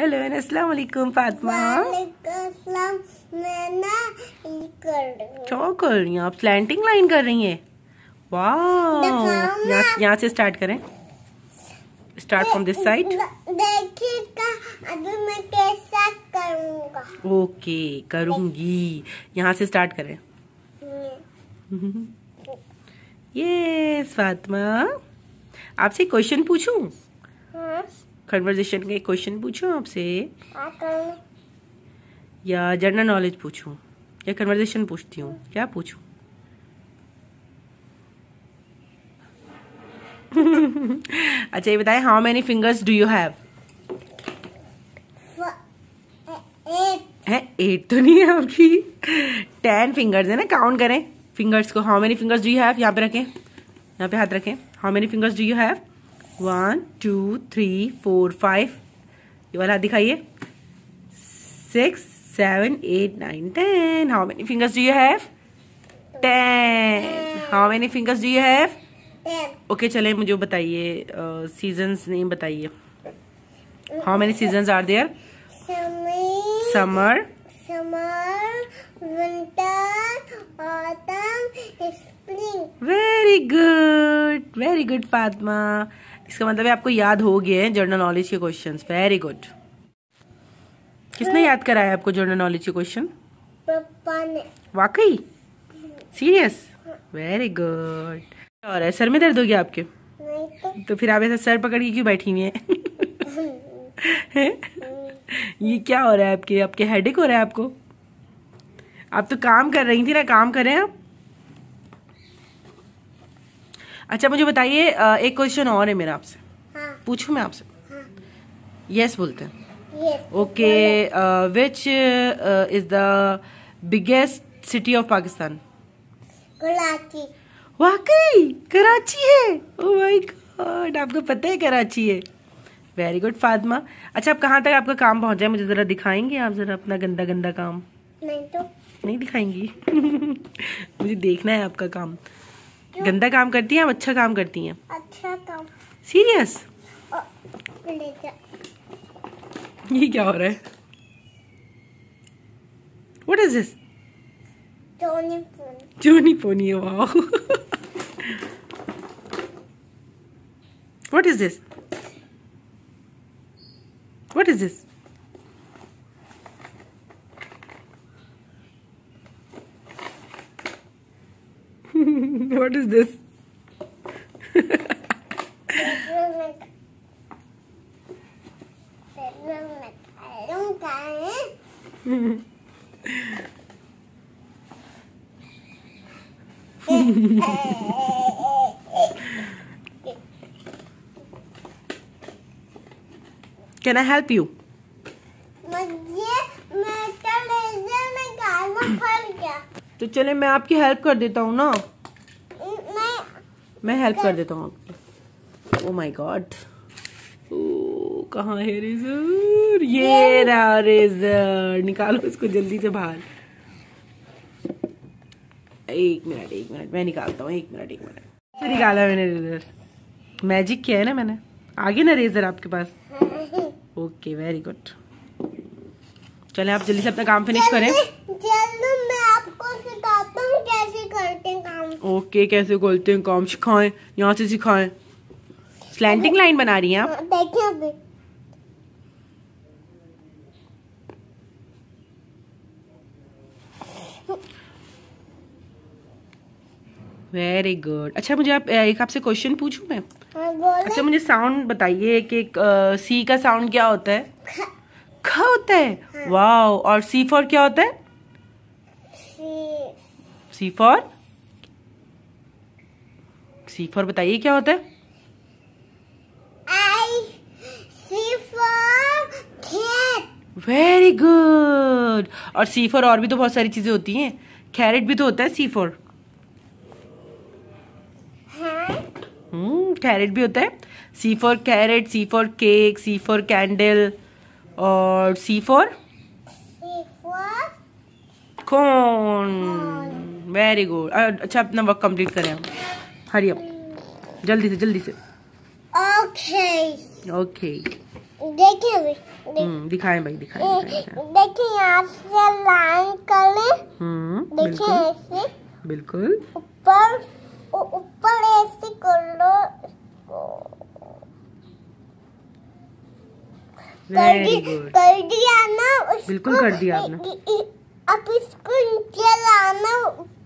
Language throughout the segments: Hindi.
हेलो अस्सलाम वालेकुम फातिमा मैं ना क्या कर रही हैं आप स्लैंटिंग लाइन कर रही हैं वाह यहाँ से स्टार्ट करें स्टार्ट फ्रॉम दिस साइड देखिएगा अभी मैं कैसा करूंगा ओके okay, करूंगी यहाँ से स्टार्ट करें ये हम्म। फातिमा आपसे क्वेश्चन पूछूं हाँ? कन्वर्जेशन के एक क्वेश्चन पूछूं आपसे या जनरल नॉलेज पूछूं या कन्वर्जेशन पूछती हूँ क्या पूछूं अच्छा ये बताएं how many fingers do you have है एट तो नहीं है आपकी टेन फिंगर्स है ना काउंट करें फिंगर्स को how many fingers do you have यहाँ पे रखें यहाँ पे हाथ रखें how many fingers do you have one two three four five ये वाला दिखाइए six seven eight nine ten how many fingers do you have ten how many fingers do you have okay चले मुझे बताइए सीजन्स नेम बताइए how many seasons are there summer summer winter autumn spring very good very good Fatima इसका मतलब है आपको याद हो गया है जनरल नॉलेज के क्वेश्चन वेरी गुड किसने याद कराया आपको जनरल नॉलेज के क्वेश्चन वाकई सीरियस वेरी गुड और है सर में दर्द हो गया आपके तो।, तो फिर आप ऐसा सर पकड़ के क्यों बैठी हुई है ये क्या हो रहा है आपके आपके हेडेक हो रहा है आपको आप तो काम कर रही थी ना काम करें आप अच्छा मुझे बताइए एक क्वेश्चन और है मेरा आपसे हाँ. पूछू मैं आपसे यस हाँ। बोलते हैं okay which is the biggest city of Pakistan Karachi वाकई कराची है oh my God, आपको पता है कराची है वेरी गुड फातमा अच्छा आप कहाँ तक आपका काम पहुँचा है मुझे ज़रा दिखाएंगे आप ज़रा अपना गंदा गंदा काम नहीं तो नहीं दिखाएंगी मुझे देखना है आपका काम गंदा काम करती हैं आप अच्छा काम करती हैं अच्छा काम सीरियस ये क्या हो रहा है what is this Johnny pony Johnny pony wow what is this what is this what is this? Can I help you? तो चले मैं आपकी हेल्प कर देता हूँ ना मैं हेल्प कर देता हूँ आपको ओ माई गॉड कहाँ है रेजर ये रहा रेजर निकालो इसको जल्दी से बाहर एक मिनट एक मिनट मैं निकालता हूँ एक मिनट एक मिनट से निकाला मैंने रेजर मैजिक किया है ना मैंने आगे ना रेजर आपके पास ओके वेरी गुड चले आप जल्दी से अपना काम फिनिश करें खोलते हैं काम ओके कैसे खोलते हैं काम सिखाएं यहाँ से सिखाएं स्लैंटिंग लाइन बना रही हैं आप वेरी हाँ, गुड अच्छा मुझे आप एक आपसे क्वेश्चन पूछूं मैं हाँ, अच्छा मुझे साउंड बताइए कि एक सी का साउंड क्या होता है ख होता है वाओ हाँ। और सी फॉर क्या होता है सी फॉर सी फॉर बताइए क्या होता है वेरी गुड और सी फोर और भी तो बहुत सारी चीजें होती हैं कैरेट भी तो होता है सी फोर कैरेट भी होता है C for carrot C for cake C for candle और सी फोर कौन वेरी गुड अच्छा अपना वर्क कंप्लीट करें हम हरी जल्दी से जल्दी से ओके ओके हम्म, दिखाएं भाई दिखाएं देखिए लाइन करें हम्म, बिल्कुल ऊपर ऊपर ऐसे कर लो कर दिया ना बिल्कुल कर दिया आपने अब इसको नीचे लाना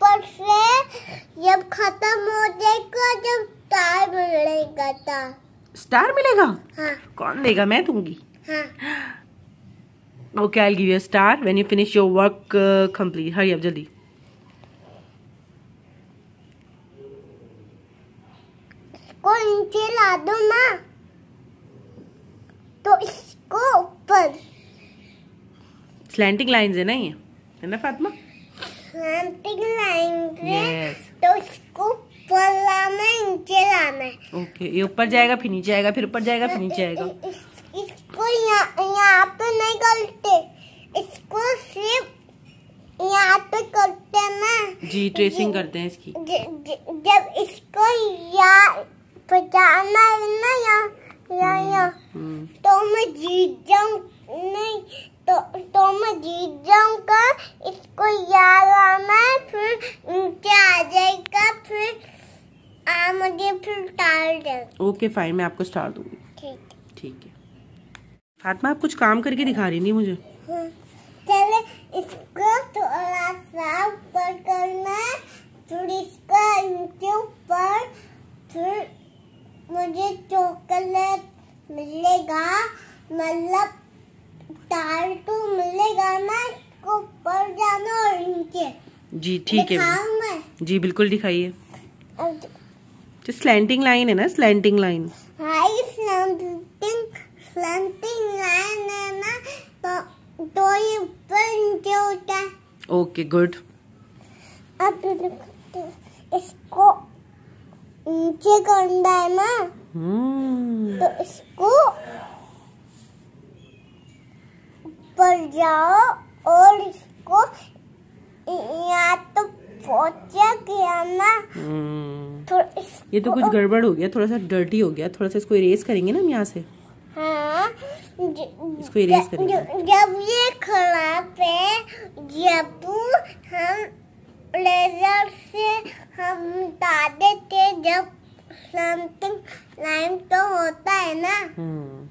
ऊपर से जब खत्म हो जाएगा जब स्टार मिलेगा स्टार स्टार मिलेगा हाँ कौन देगा मैं दूंगी okay I give you star when you finish your work complete hurry अब जल्दी नीचे ला दो ना तो इसको ऊपर स्लैंटिंग लाइंस है ना ये है ना फातिमा स्लैंटिंग उठ तो ऊपर ओके ये ऊपर जाएगा फिर नीचे आएगा फिर ऊपर जाएगा फिर नीचे आएगा तो इसको यहाँ पे नहीं करते इसको सिर्फ यहाँ पे करते हैं ना जी ट्रेसिंग करते हैं इसकी ज, ज, जब इसको यहाँ है ना यहाँ यहाँ हम्म, हम्म। तो मैं जीत जाऊ नहीं तो तो मैं जीत जाऊंगा इसको याद आना फिर नीचे आ जाएगा फिर आ मुझे फिर स्टार दे ओके फाइन मैं आपको स्टार दूंगी ठीक है ठीक है फातिमा आप कुछ काम करके दिखा रही नहीं मुझे हाँ। चले इसको थोड़ा सा ऊपर करना फिर इसका नीचे ऊपर फिर मुझे चॉकलेट मिलेगा मतलब तार तो मिलेगा ना ऊपर जाना और नीचे जी ठीक है जी बिल्कुल दिखाइए जो स्लैंटिंग लाइन है ना स्लैंटिंग लाइन हाई स्लैंटिंग स्लैंटिंग लाइन है ना तो तो ये ऊपर नीचे होता ओके गुड अब इसको नीचे करना है ना hmm. तो इसको और जाओ और इसको या तो पोचा किया ना ये तो कुछ गड़बड़ हो गया थोड़ा सा डर्टी हो गया थोड़ा सा इसको इरेज करेंगे ना हम यहाँ से हाँ इसको इरेज करेंगे जब ये खराब है जब हम लेजर से हम हटा देते जब समथिंग लाइम तो होता है ना हम्म।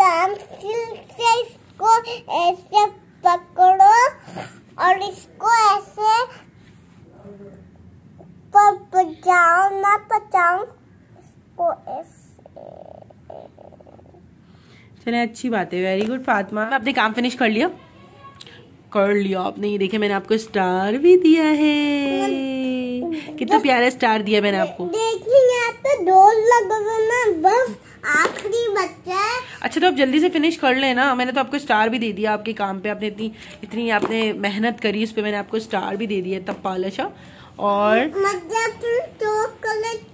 पेंसिल से इसको ऐसे पकड़ो और इसको ऐसे बचाओ ना बचाओ इसको ऐसे चले अच्छी बात है वेरी गुड फातिमा आपने काम फिनिश कर लिया कर लिया आपने ये देखे मैंने आपको स्टार भी दिया है कितना प्यारा स्टार दिया मैंने आपको देखिए यहाँ पे डोर लगा ना बस आखिरी बच्चा अच्छा तो आप जल्दी से फिनिश कर लेना मैंने तो आपको स्टार भी दे दिया आपके काम पे आपने इतनी इतनी आपने मेहनत करी उस पर मैंने आपको स्टार भी दे दिया तब पालशा हाँ। और मतलब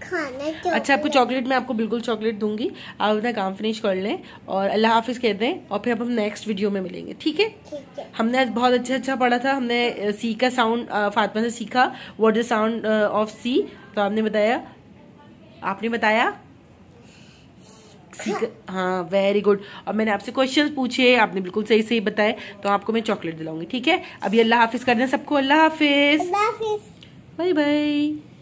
खाने अच्छा आपको चॉकलेट मैं आपको बिल्कुल चॉकलेट दूंगी आप अपना काम फिनिश कर लें और अल्लाह हाफिज़ कह दें और फिर अब हम नेक्स्ट वीडियो में मिलेंगे ठीक है हमने आज बहुत अच्छा अच्छा पढ़ा था हमने सी का साउंड फातिमा से सीखा what is sound of C तो आपने बताया आपने बताया सीख हाँ वेरी गुड और मैंने आपसे क्वेश्चन पूछे आपने बिल्कुल सही सही बताए तो आपको मैं चॉकलेट दिलाऊंगी ठीक है अभी अल्लाह हाफिज कर दे सबको अल्लाह हाफिज बाय बाय